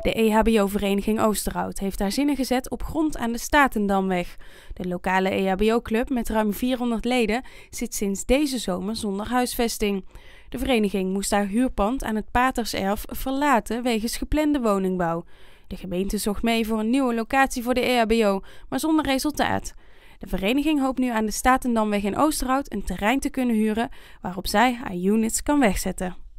De EHBO-vereniging Oosterhout heeft haar zinnen gezet op grond aan de Statendamweg. De lokale EHBO-club met ruim 400 leden zit sinds deze zomer zonder huisvesting. De vereniging moest haar huurpand aan het Paterserf verlaten wegens geplande woningbouw. De gemeente zocht mee voor een nieuwe locatie voor de EHBO, maar zonder resultaat. De vereniging hoopt nu aan de Statendamweg in Oosterhout een terrein te kunnen huren waarop zij haar units kan wegzetten.